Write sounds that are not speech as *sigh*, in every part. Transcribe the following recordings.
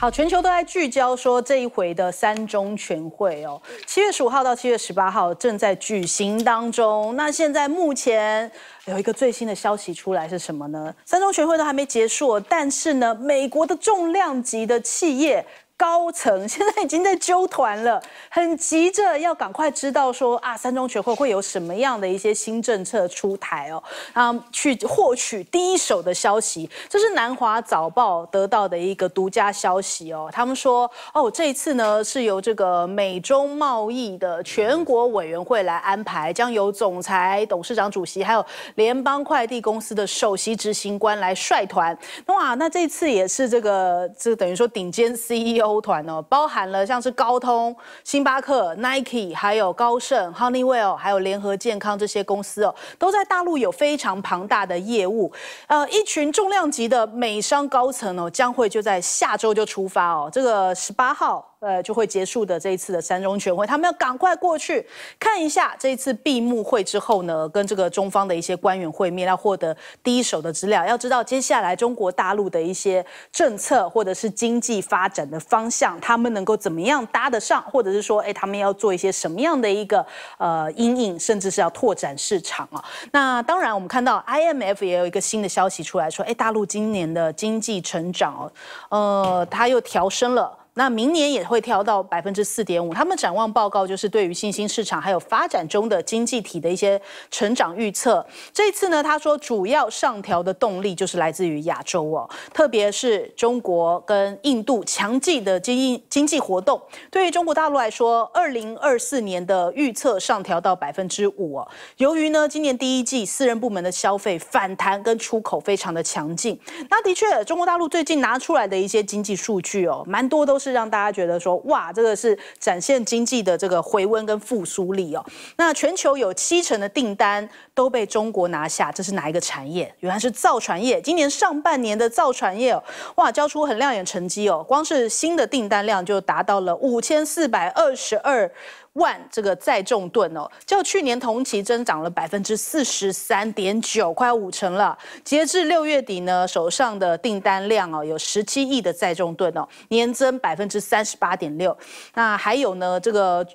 好，全球都在聚焦说这一回的三中全会哦，七月十五号到七月十八号正在举行当中。那现在目前有一个最新的消息出来是什么呢？三中全会都还没结束，但是呢，美国的重量级的企业。高层 *laughs* 现在已经在揪团了，很急着要赶快知道说啊，三中全会会有什么样的一些新政策出台哦，啊，去获取第一手的消息，这是南华早报得到的一个独家消息哦。他们说哦，这一次呢是由这个美中贸易的全国委员会来安排，将由总裁、董事长、主席，还有联邦快递公司的首席执行官来率团。哇，那这次也是这个这等于说顶尖 CEO。团哦，包含了像是高通、星巴克、Nike，还有高盛、Honeywell，还有联合健康这些公司哦，都在大陆有非常庞大的业务。呃，一群重量级的美商高层哦，将会就在下周就出发哦，这个十八号。呃，就会结束的这一次的三中全会，他们要赶快过去看一下这一次闭幕会之后呢，跟这个中方的一些官员会面，要获得第一手的资料，要知道接下来中国大陆的一些政策或者是经济发展的方向，他们能够怎么样搭得上，或者是说，哎，他们要做一些什么样的一个呃阴影，甚至是要拓展市场啊？那当然，我们看到 IMF 也有一个新的消息出来，说，哎，大陆今年的经济成长哦，呃，它又调升了。那明年也会调到百分之四点五。他们展望报告就是对于新兴市场还有发展中的经济体的一些成长预测。这次呢，他说主要上调的动力就是来自于亚洲哦，特别是中国跟印度强劲的经经济活动。对于中国大陆来说，二零二四年的预测上调到百分之五哦。由于呢，今年第一季私人部门的消费反弹跟出口非常的强劲。那的确，中国大陆最近拿出来的一些经济数据哦，蛮多都是。是让大家觉得说，哇，这个是展现经济的这个回温跟复苏力哦。那全球有七成的订单都被中国拿下，这是哪一个产业？原来是造船业。今年上半年的造船业，哇，交出很亮眼成绩哦，光是新的订单量就达到了五千四百二十二。万这个载重吨哦，较去年同期增长了百分之四十三点九，快五成了。截至六月底呢，手上的订单量哦，有十七亿的载重吨哦，年增百分之三十八点六。那还有呢，这个。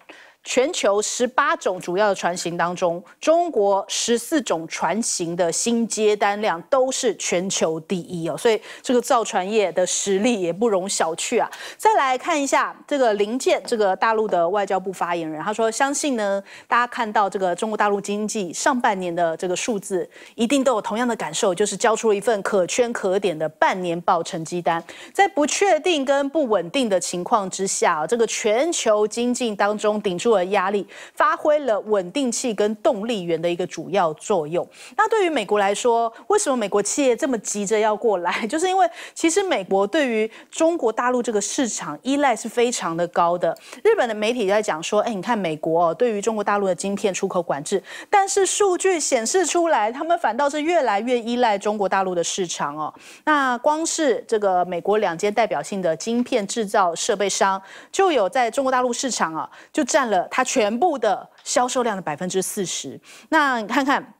全球十八种主要的船型当中，中国十四种船型的新接单量都是全球第一哦，所以这个造船业的实力也不容小觑啊。再来看一下这个林健，这个大陆的外交部发言人，他说：“相信呢，大家看到这个中国大陆经济上半年的这个数字，一定都有同样的感受，就是交出了一份可圈可点的半年报成绩单。在不确定跟不稳定的情况之下，这个全球经济当中顶住。”的压力发挥了稳定器跟动力源的一个主要作用。那对于美国来说，为什么美国企业这么急着要过来？*laughs* 就是因为其实美国对于中国大陆这个市场依赖是非常的高的。日本的媒体在讲说，哎，你看美国哦，对于中国大陆的晶片出口管制，但是数据显示出来，他们反倒是越来越依赖中国大陆的市场哦。那光是这个美国两间代表性的晶片制造设备商，就有在中国大陆市场啊，就占了。它全部的销售量的百分之四十，那你看看。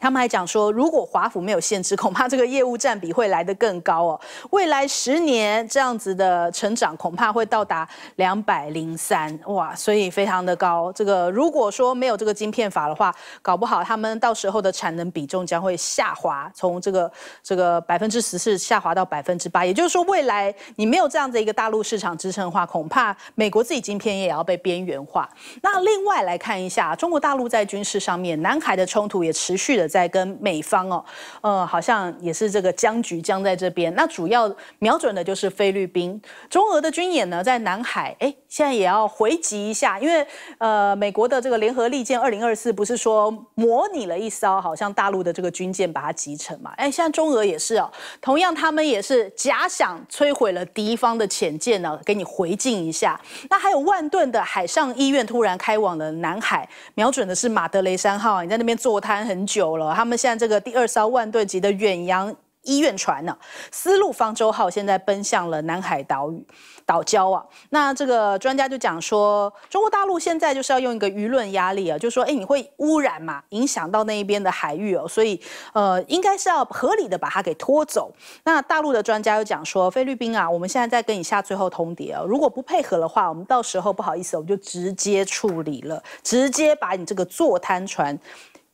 他们还讲说，如果华府没有限制，恐怕这个业务占比会来得更高哦。未来十年这样子的成长，恐怕会到达两百零三，哇，所以非常的高。这个如果说没有这个晶片法的话，搞不好他们到时候的产能比重将会下滑，从这个这个百分之十四下滑到百分之八。也就是说，未来你没有这样的一个大陆市场支撑的话，恐怕美国自己晶片业也要被边缘化。那另外来看一下，中国大陆在军事上面，南海的冲突也持续的。在跟美方哦，呃，好像也是这个僵局僵在这边。那主要瞄准的就是菲律宾。中俄的军演呢，在南海，哎，现在也要回击一下，因为呃，美国的这个联合利剑二零二四不是说模拟了一艘，好像大陆的这个军舰把它击沉嘛？哎，现在中俄也是哦，同样他们也是假想摧毁了敌方的潜舰呢，给你回敬一下。那还有万吨的海上医院突然开往了南海，瞄准的是马德雷山号，你在那边坐滩很久。他们现在这个第二艘万吨级的远洋医院船呢，丝路方舟号现在奔向了南海岛屿、岛礁啊。那这个专家就讲说，中国大陆现在就是要用一个舆论压力啊，就说哎，你会污染嘛，影响到那一边的海域哦，所以呃，应该是要合理的把它给拖走。那大陆的专家又讲说，菲律宾啊，我们现在在跟你下最后通牒啊，如果不配合的话，我们到时候不好意思，我们就直接处理了，直接把你这个坐滩船。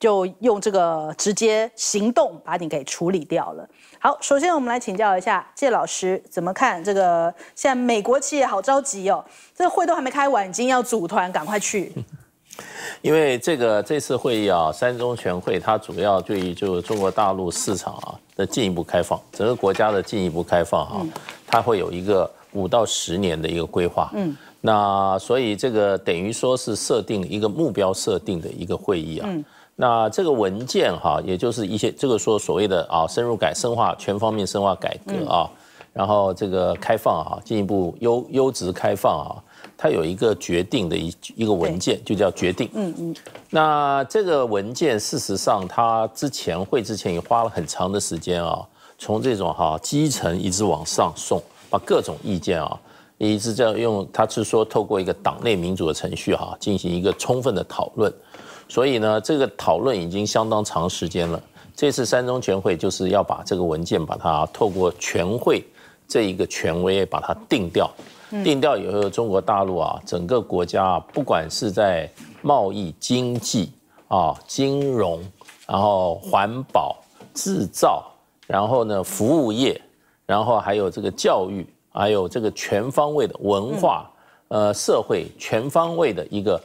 就用这个直接行动把你给处理掉了。好，首先我们来请教一下谢老师，怎么看这个？现在美国企业好着急哦，这会都还没开完，已经要组团赶快去。因为这个这次会议啊，三中全会它主要对于就是中国大陆市场啊的进一步开放，整个国家的进一步开放啊，它会有一个五到十年的一个规划。嗯，那所以这个等于说是设定一个目标设定的一个会议啊。那这个文件哈，也就是一些这个说所谓的啊，深入改深化全方面深化改革啊，然后这个开放啊，进一步优优质开放啊，它有一个决定的一一个文件，就叫决定。嗯嗯。那这个文件事实上，它之前会之前也花了很长的时间啊，从这种哈基层一直往上送，把各种意见啊，一直叫用，他是说透过一个党内民主的程序哈，进行一个充分的讨论。所以呢，这个讨论已经相当长时间了。这次三中全会就是要把这个文件，把它透过全会这一个权威把它定掉。定掉以后，中国大陆啊，整个国家不管是在贸易、经济啊、金融，然后环保、制造，然后呢服务业，然后还有这个教育，还有这个全方位的文化、呃社会全方位的一个。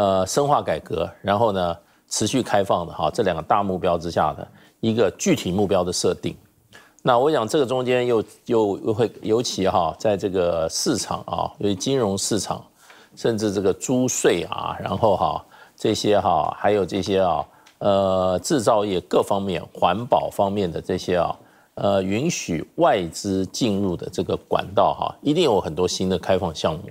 呃，深化改革，然后呢，持续开放的哈，这两个大目标之下的一个具体目标的设定，那我想这个中间又又会尤其哈，在这个市场啊，因为金融市场，甚至这个租税啊，然后哈这些哈，还有这些啊，呃，制造业各方面、环保方面的这些啊，呃，允许外资进入的这个管道哈，一定有很多新的开放项目，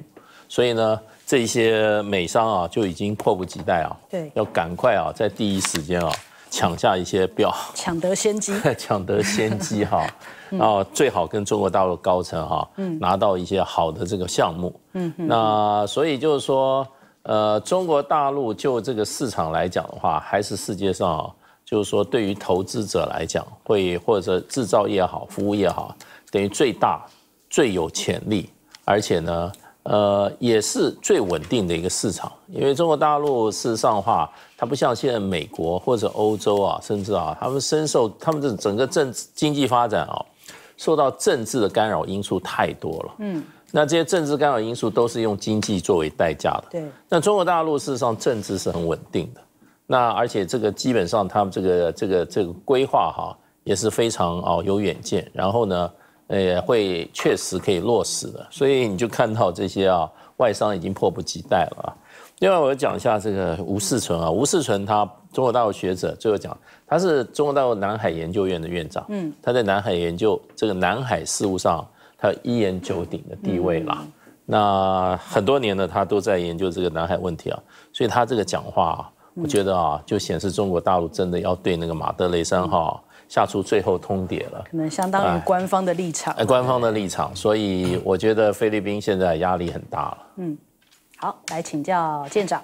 所以呢。这些美商啊，就已经迫不及待啊，对，要赶快啊，在第一时间啊抢下一些标，抢得先机，*laughs* 抢得先机哈，*laughs* 然后最好跟中国大陆高层哈，嗯，拿到一些好的这个项目，嗯，那所以就是说，呃，中国大陆就这个市场来讲的话，还是世界上，就是说对于投资者来讲，会或者制造业好，服务业好，等于最大、最有潜力，而且呢。呃，也是最稳定的一个市场，因为中国大陆事实上话，它不像现在美国或者欧洲啊，甚至啊，他们深受他们的整个政治经济发展啊，受到政治的干扰因素太多了。嗯，那这些政治干扰因素都是用经济作为代价的。对，那中国大陆事实上政治是很稳定的，那而且这个基本上他们这个这个这个规划哈，也是非常啊有远见。然后呢？呃，会确实可以落实的，所以你就看到这些啊，外商已经迫不及待了啊。另外，我讲一下这个吴世存啊，吴世存他中国大陆学者，最后讲他是中国大陆南海研究院的院长，嗯，他在南海研究这个南海事务上，他一言九鼎的地位啦。那很多年呢，他都在研究这个南海问题啊，所以他这个讲话，我觉得啊，就显示中国大陆真的要对那个马德雷山号。下出最后通牒了，可能相当于官方的立场。哎，官方的立场，所以我觉得菲律宾现在压力很大了。嗯，好，来请教舰长。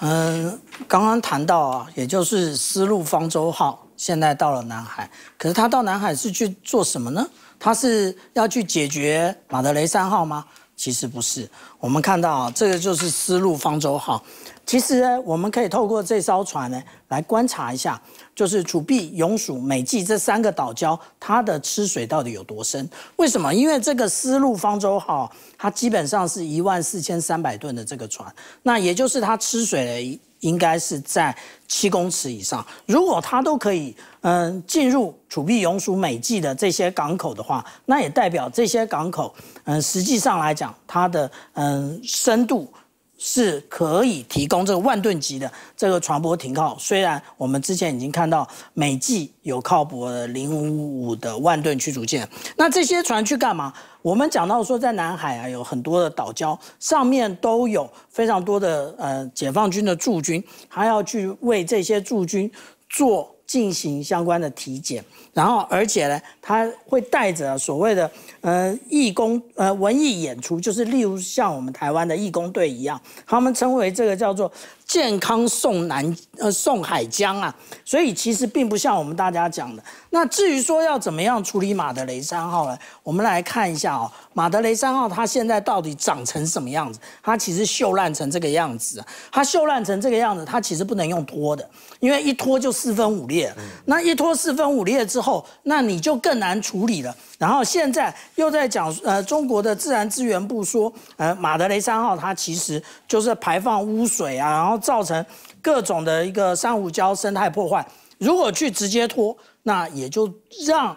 嗯，刚刚谈到啊，也就是“丝路方舟号”现在到了南海，可是他到南海是去做什么呢？他是要去解决马德雷三号吗？其实不是，我们看到啊，这个就是丝路方舟号。其实呢，我们可以透过这艘船呢来观察一下，就是楚碧、永暑、美济这三个岛礁，它的吃水到底有多深？为什么？因为这个丝路方舟号，它基本上是一万四千三百吨的这个船，那也就是它吃水了一。应该是在七公尺以上。如果它都可以，嗯，进入储币永属美济的这些港口的话，那也代表这些港口，嗯，实际上来讲，它的嗯深度。是可以提供这个万吨级的这个船舶停靠。虽然我们之前已经看到美济有靠泊零五五的万吨驱逐舰，那这些船去干嘛？我们讲到说在南海啊，有很多的岛礁上面都有非常多的呃解放军的驻军，还要去为这些驻军做。进行相关的体检，然后而且呢，他会带着所谓的呃义工呃文艺演出，就是例如像我们台湾的义工队一样，他们称为这个叫做。健康送南呃送海江啊，所以其实并不像我们大家讲的。那至于说要怎么样处理马德雷三号呢？我们来看一下哦。马德雷三号它现在到底长成什么样子？它其实锈烂成这个样子，它锈烂成这个样子，它其实不能用拖的，因为一拖就四分五裂。那一拖四分五裂之后，那你就更难处理了。然后现在又在讲呃中国的自然资源部说，呃马德雷三号它其实就是排放污水啊，然后。造成各种的一个珊瑚礁生态破坏。如果去直接拖，那也就让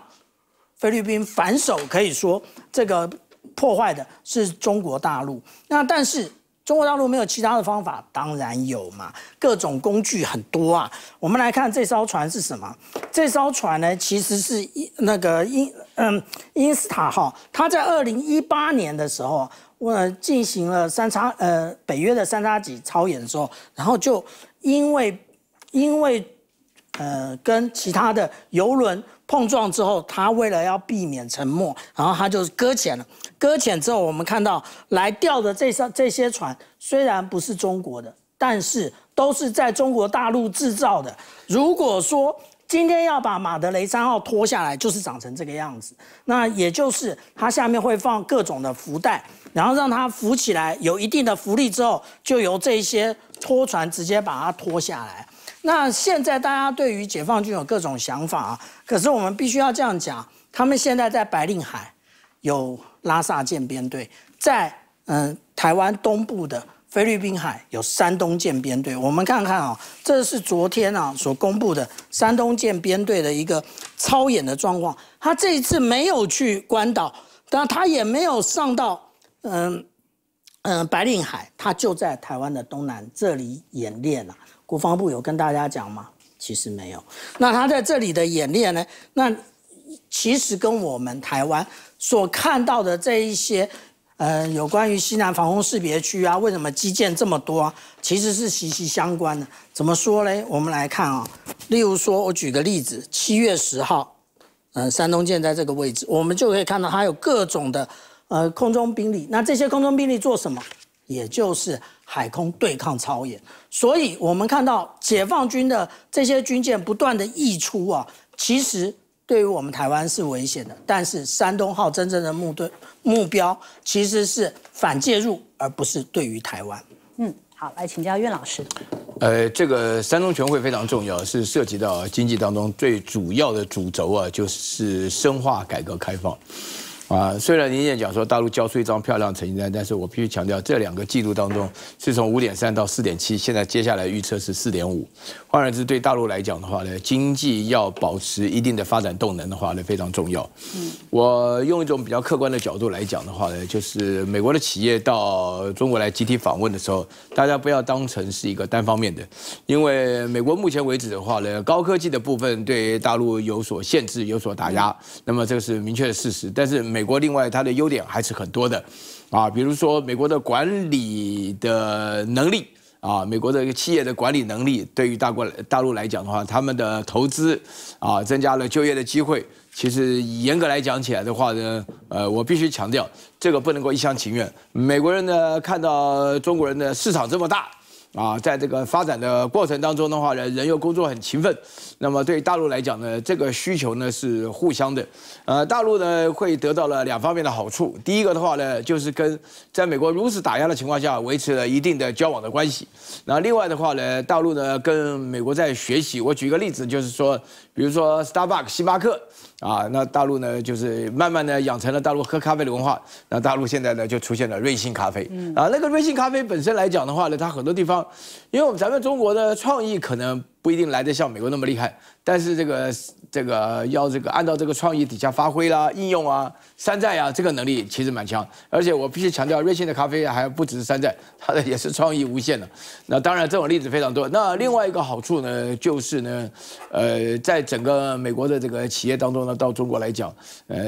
菲律宾反手可以说这个破坏的是中国大陆。那但是中国大陆没有其他的方法，当然有嘛，各种工具很多啊。我们来看这艘船是什么？这艘船呢，其实是那个英嗯英斯塔号，它在二零一八年的时候。呃，进行了三叉呃北约的三叉戟操演的时候，然后就因为因为呃跟其他的游轮碰撞之后，他为了要避免沉没，然后他就搁浅了。搁浅之后，我们看到来吊的这艘这些船虽然不是中国的，但是都是在中国大陆制造的。如果说，今天要把马德雷三号拖下来，就是长成这个样子。那也就是它下面会放各种的浮袋，然后让它浮起来，有一定的浮力之后，就由这些拖船直接把它拖下来。那现在大家对于解放军有各种想法啊，可是我们必须要这样讲，他们现在在白令海有拉萨舰编队，在嗯台湾东部的。菲律宾海有山东舰编队，我们看看啊，这是昨天啊所公布的山东舰编队的一个操演的状况。他这一次没有去关岛，但他也没有上到嗯嗯白令海，他就在台湾的东南这里演练了。国防部有跟大家讲吗？其实没有。那他在这里的演练呢？那其实跟我们台湾所看到的这一些。呃，有关于西南防空识别区啊，为什么基建这么多？其实是息息相关的。怎么说嘞？我们来看啊，例如说，我举个例子，七月十号，嗯，山东舰在这个位置，我们就可以看到它有各种的呃空中兵力。那这些空中兵力做什么？也就是海空对抗超演。所以我们看到解放军的这些军舰不断的溢出啊，其实。对于我们台湾是危险的，但是山东号真正的目的目标其实是反介入，而不是对于台湾。嗯，好，来请教苑老师。呃，这个山东全会非常重要，是涉及到经济当中最主要的主轴啊，就是深化改革开放。啊，虽然您也讲说大陆交出一张漂亮成绩单，但是我必须强调，这两个季度当中是从五点三到四点七，现在接下来预测是四点五。换言之，对大陆来讲的话呢，经济要保持一定的发展动能的话呢，非常重要。我用一种比较客观的角度来讲的话呢，就是美国的企业到中国来集体访问的时候，大家不要当成是一个单方面的，因为美国目前为止的话呢，高科技的部分对大陆有所限制、有所打压，那么这个是明确的事实，但是。美国另外它的优点还是很多的，啊，比如说美国的管理的能力，啊，美国的一个企业的管理能力，对于大国大陆来讲的话，他们的投资，啊，增加了就业的机会。其实严格来讲起来的话呢，呃，我必须强调，这个不能够一厢情愿。美国人呢看到中国人的市场这么大。啊，在这个发展的过程当中的话呢，人又工作很勤奋，那么对大陆来讲呢，这个需求呢是互相的，呃，大陆呢会得到了两方面的好处。第一个的话呢，就是跟在美国如此打压的情况下，维持了一定的交往的关系。那另外的话呢，大陆呢跟美国在学习。我举一个例子，就是说，比如说 Starbucks 希巴克，啊，那大陆呢就是慢慢的养成了大陆喝咖啡的文化。那大陆现在呢就出现了瑞幸咖啡，啊，那个瑞幸咖啡本身来讲的话呢，它很多地方。因为咱们中国的创意可能不一定来得像美国那么厉害，但是这个这个要这个按照这个创意底下发挥啦、应用啊、山寨啊，这个能力其实蛮强。而且我必须强调，瑞幸的咖啡还不只是山寨，它的也是创意无限的。那当然这种例子非常多。那另外一个好处呢，就是呢，呃，在整个美国的这个企业当中呢，到中国来讲，呃，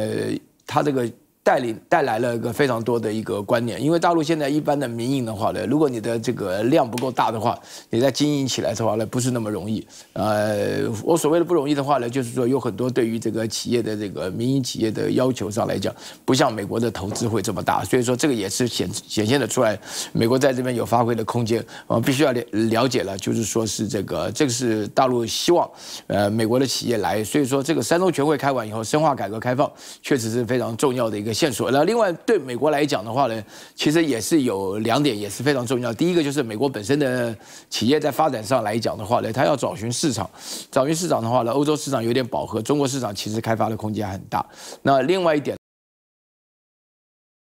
它这个。带领带来了一个非常多的一个观念，因为大陆现在一般的民营的话呢，如果你的这个量不够大的话，你在经营起来的话呢不是那么容易。呃，我所谓的不容易的话呢，就是说有很多对于这个企业的这个民营企业的要求上来讲，不像美国的投资会这么大，所以说这个也是显显现的出来，美国在这边有发挥的空间。我们必须要了了解了，就是说是这个，这个是大陆希望，呃，美国的企业来。所以说这个三中全会开完以后，深化改革开放确实是非常重要的一个。线索。那另外，对美国来讲的话呢，其实也是有两点，也是非常重要。第一个就是美国本身的企业在发展上来讲的话呢，它要找寻市场，找寻市场的话呢，欧洲市场有点饱和，中国市场其实开发的空间很大。那另外一点。